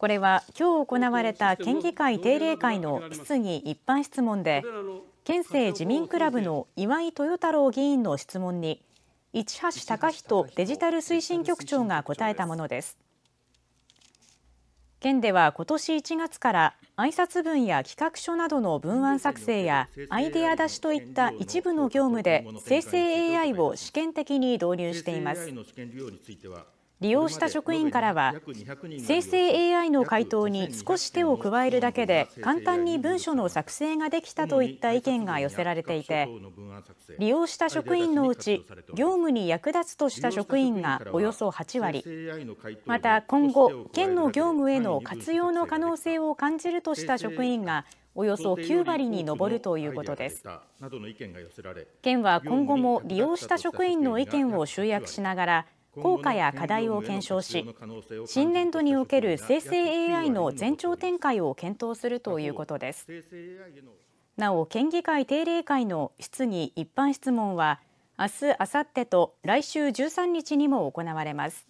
これは今日行われた県議会定例会の質疑一般質問で、県政自民クラブの岩井豊太郎議員の質問に、市橋貴仁デジタル推進局長が答えたものです。県では今年1月から挨拶文や企画書などの文案作成やアイデア出しといった一部の業務で生成 AI を試験的に導入しています。利用した職員からは生成 ＡＩ の回答に少し手を加えるだけで簡単に文書の作成ができたといった意見が寄せられていて利用した職員のうち業務に役立つとした職員がおよそ8割また今後県の業務への活用の可能性を感じるとした職員がおよそ9割に上るということです県は今後も利用した職員の意見を集約しながら効果や課題を検証し、新年度における生成 ＡＩ の全庁展開を検討するということです。なお、県議会定例会の質疑一般質問は、明日明後日と来週13日にも行われます。